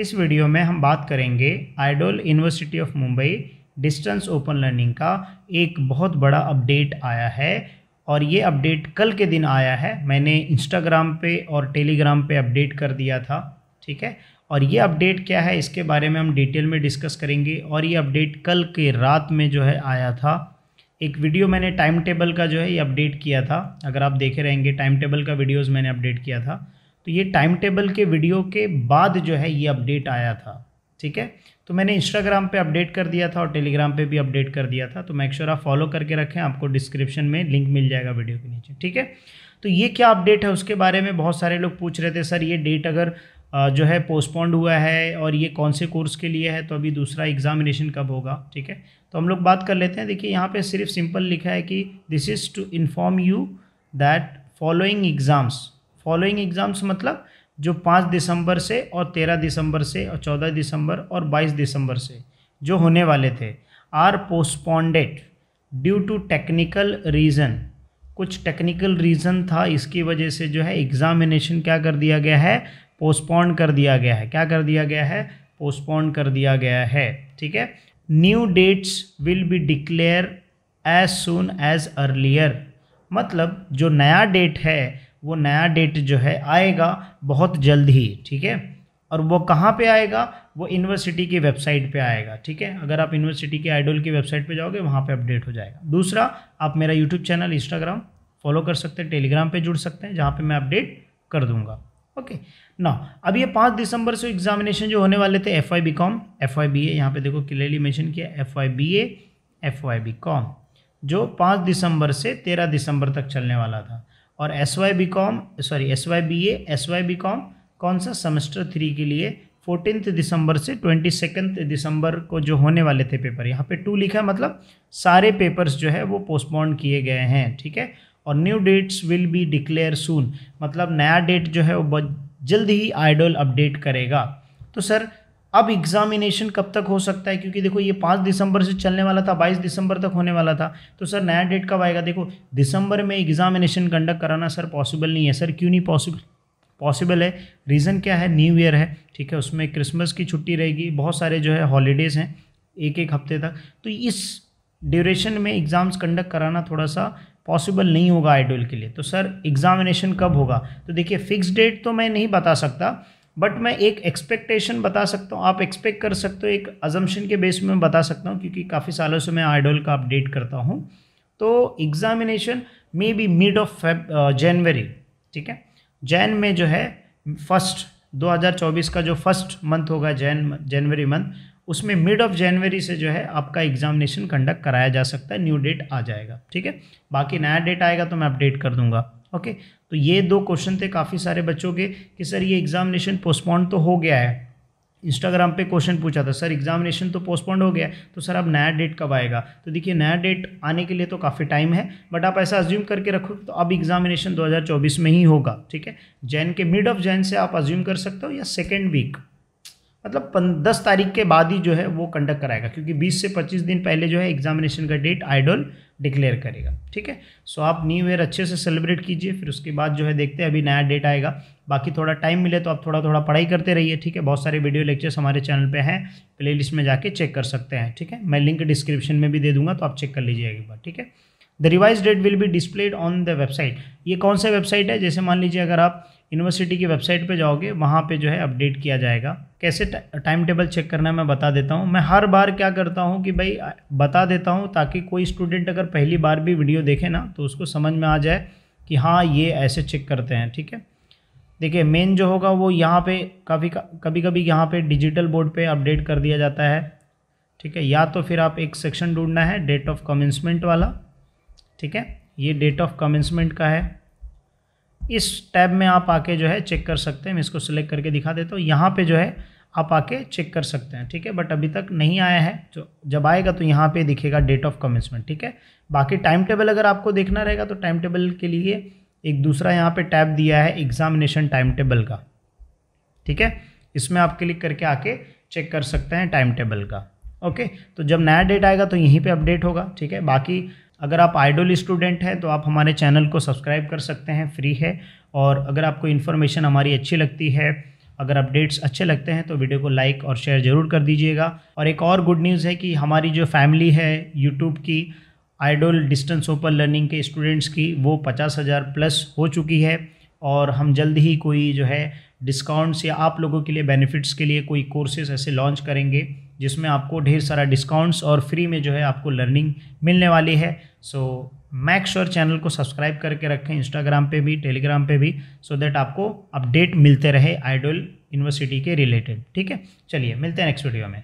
इस वीडियो में हम बात करेंगे IDOL university of Mumbai distance open learning का एक बहुत बड़ा अपडेट आया है और ये अपडेट कल के दिन आया है मैंने इंस्टाग्राम पे और टेलीग्राम पे अपडेट कर दिया था ठीक है और ये अपडेट क्या है इसके बारे में हम डिटेल में डिस्कस करेंगे और ये अपडेट कल के रात में जो है आया था एक वीडियो मैंने टाइम टेबल का जो है ये अपडेट किया था अगर आप देखे रहेंगे टाइम टेबल का वीडियोज़ मैंने अपडेट किया था तो ये टाइम टेबल के वीडियो के बाद जो है ये अपडेट आया था ठीक है तो मैंने इंस्टाग्राम पे अपडेट कर दिया था और टेलीग्राम पे भी अपडेट कर दिया था तो मेक श्योर आप फॉलो करके रखें आपको डिस्क्रिप्शन में लिंक मिल जाएगा वीडियो के नीचे ठीक है तो ये क्या अपडेट है उसके बारे में बहुत सारे लोग पूछ रहे थे सर ये डेट अगर जो है पोस्टपोन्ड हुआ है और ये कौन से कोर्स के लिए है तो अभी दूसरा एग्जामिनेशन कब होगा ठीक है तो हम लोग बात कर लेते हैं देखिए यहाँ पे सिर्फ सिंपल लिखा है कि this is to inform you that following exams following exams मतलब जो पाँच दिसंबर से और तेरह दिसंबर से और चौदह दिसंबर और बाईस दिसंबर से जो होने वाले थे are postponed due to technical reason कुछ टेक्निकल रीज़न था इसकी वजह से जो है एग्ज़ामिनेशन क्या कर दिया गया है पोस्टपोन कर दिया गया है क्या कर दिया गया है पोस्टपोन कर दिया गया है ठीक है new dates will be declare as soon as earlier मतलब जो नया डेट है वो नया डेट जो है आएगा बहुत जल्द ही ठीक है और वो कहाँ पे आएगा वो यूनिवर्सिटी की वेबसाइट पे आएगा ठीक है अगर आप यूनिवर्सिटी के आइडोल की वेबसाइट पे जाओगे वहाँ पे अपडेट हो जाएगा दूसरा आप मेरा यूट्यूब चैनल इंस्टाग्राम फॉलो कर सकते हैं टेलीग्राम पे जुड़ सकते हैं जहाँ पे मैं अपडेट कर दूंगा ओके ना अब ये पाँच दिसंबर से एग्जामिनेशन जो होने वाले थे F I B com F I B A यहाँ पर देखो क्लियरली मैंशन किया F I B A F I B com जो पाँच दिसंबर से तेरह दिसंबर तक चलने वाला था और S Y B com sorry S Y B A S Y B com कौन सा सेमेस्टर थ्री के लिए फोर्टीनथ दिसंबर से ट्वेंटी सेकेंड दिसंबर को जो होने वाले थे पेपर यहाँ पे टू लिखा है मतलब सारे पेपर्स जो है वो पोस्टपोन किए गए हैं ठीक है और new dates will be declare soon मतलब नया डेट जो है वो जल्द ही आइडोल अपडेट करेगा तो सर अब एग्ज़ामिनेशन कब तक हो सकता है क्योंकि देखो ये पाँच दिसंबर से चलने वाला था बाईस दिसंबर तक होने वाला था तो सर नया डेट कब आएगा देखो दिसंबर में एग्ज़ामिनेशन कंडक्ट कराना सर पॉसिबल नहीं है सर क्यों नहीं पॉसिबल पॉसिबल है रीज़न क्या है न्यू ईयर है ठीक है उसमें क्रिसमस की छुट्टी रहेगी बहुत सारे जो है हॉलीडेज़ हैं एक एक हफ्ते तक तो इस ड्यूरेशन में एग्ज़ाम्स कंडक्ट कराना थोड़ा सा पॉसिबल नहीं होगा आइडल के लिए तो सर एग्ज़ामिनेशन कब होगा तो देखिए फिक्स डेट तो मैं नहीं बता सकता बट मैं एक एक्सपेक्टेशन बता सकता हूँ आप एक्सपेक्ट कर सकते हो एक अजम्पन के बेस में बता सकता हूँ क्योंकि काफ़ी सालों से मैं आइडोल का अपडेट करता हूँ तो examination may be mid of Feb जनवरी ठीक है जैन में जो है फर्स्ट 2024 का जो फर्स्ट मंथ होगा जैन जनवरी मंथ उसमें मिड ऑफ जनवरी से जो है आपका एग्जामिनेशन कंडक्ट कराया जा सकता है न्यू डेट आ जाएगा ठीक है बाकी नया डेट आएगा तो मैं अपडेट कर दूंगा ओके तो ये दो क्वेश्चन थे काफ़ी सारे बच्चों के कि सर ये एग्ज़ामिनेशन पोस्टपोन तो हो गया है इंस्टाग्राम पे क्वेश्चन पूछा था सर एग्जामिनेशन तो पोस्टपोन्ड हो गया तो सर अब नया डेट कब आएगा तो देखिए नया डेट आने के लिए तो काफ़ी टाइम है बट आप ऐसा अज्यूम करके रखो तो अब एग्जामिनेशन 2024 में ही होगा ठीक है जैन के मिड ऑफ जैन से आप अज्यूम कर सकते हो या सेकेंड वीक मतलब दस तारीख के बाद ही जो है वो कंडक्ट कराएगा क्योंकि बीस से पच्चीस दिन पहले जो है एग्जामिनेशन का डेट आइडल डिक्लेयर करेगा ठीक है सो आप न्यू ईयर अच्छे से सेलिब्रेट कीजिए फिर उसके बाद जो है देखते हैं अभी नया डेट आएगा बाकी थोड़ा टाइम मिले तो आप थोड़ा थोड़ा पढ़ाई करते रहिए ठीक है बहुत सारे वीडियो लेक्चर्स हमारे चैनल पे हैं प्लेलिस्ट में जाके चेक कर सकते हैं ठीक है मैं लिंक डिस्क्रिप्शन में भी दे दूंगा तो आप चेक कर लीजिए एक बार ठीक है the revise date will be displayed on the website ये कौन सा वेबसाइट है जैसे मान लीजिए अगर आप यूनिवर्सिटी की वेबसाइट पे जाओगे वहाँ पे जो है अपडेट किया जाएगा कैसे टाइम टेबल चेक करना है मैं बता देता हूँ मैं हर बार क्या करता हूँ कि भाई बता देता हूँ ताकि कोई स्टूडेंट अगर पहली बार भी वीडियो देखे ना तो उसको समझ में आ जाए कि हाँ ये ऐसे चेक करते हैं ठीक है देखिए मेन जो होगा वो यहाँ पे काफ़ी कभी कभी यहाँ पे डिजिटल बोर्ड पे अपडेट कर दिया जाता है ठीक है या तो फिर आप एक सेक्शन ढूंढना है डेट ऑफ कमेंसमेंट वाला ठीक है ये डेट ऑफ कमेंसमेंट का है इस टैब में आप आके जो है चेक कर सकते हैं मैं इसको सिलेक्ट करके दिखा देता हूँ यहाँ पे जो है आप आके चेक कर सकते हैं ठीक है बट अभी तक नहीं आया है तो जब आएगा तो यहाँ पे दिखेगा डेट ऑफ कमेंसमेंट ठीक है बाकी टाइम टेबल अगर आपको देखना रहेगा तो टाइम टेबल के लिए एक दूसरा यहाँ पे टैब दिया है एग्जामिनेशन टाइम टेबल का ठीक है इसमें आप क्लिक करके आके चेक कर सकते हैं टाइम टेबल का ओके तो जब नया डेट आएगा तो यहीं पे अपडेट होगा ठीक है बाकी अगर आप आइडल स्टूडेंट हैं तो आप हमारे चैनल को सब्सक्राइब कर सकते हैं फ्री है और अगर आपको इन्फॉर्मेशन हमारी अच्छी लगती है अगर अपडेट्स अच्छे लगते हैं तो वीडियो को लाइक और शेयर ज़रूर कर दीजिएगा और एक और गुड न्यूज़ है कि हमारी जो फैमिली है यूट्यूब की आइडोल डिस्टेंस ओपन लर्निंग के स्टूडेंट्स की वो पचास हज़ार प्लस हो चुकी है और हम जल्द ही कोई जो है डिस्काउंट्स या आप लोगों के लिए बेनिफिट्स के लिए कोई कोर्सेज ऐसे लॉन्च करेंगे जिसमें आपको ढेर सारा डिस्काउंट्स और फ्री में जो है आपको लर्निंग मिलने वाली है सो मैक श्योर चैनल को सब्सक्राइब करके रखें इंस्टाग्राम पे भी टेलीग्राम पे भी सो so दैट आपको अपडेट मिलते रहे आइडल यूनिवर्सिटी के रिलेटेड ठीक है चलिए मिलते हैं नेक्स्ट वीडियो में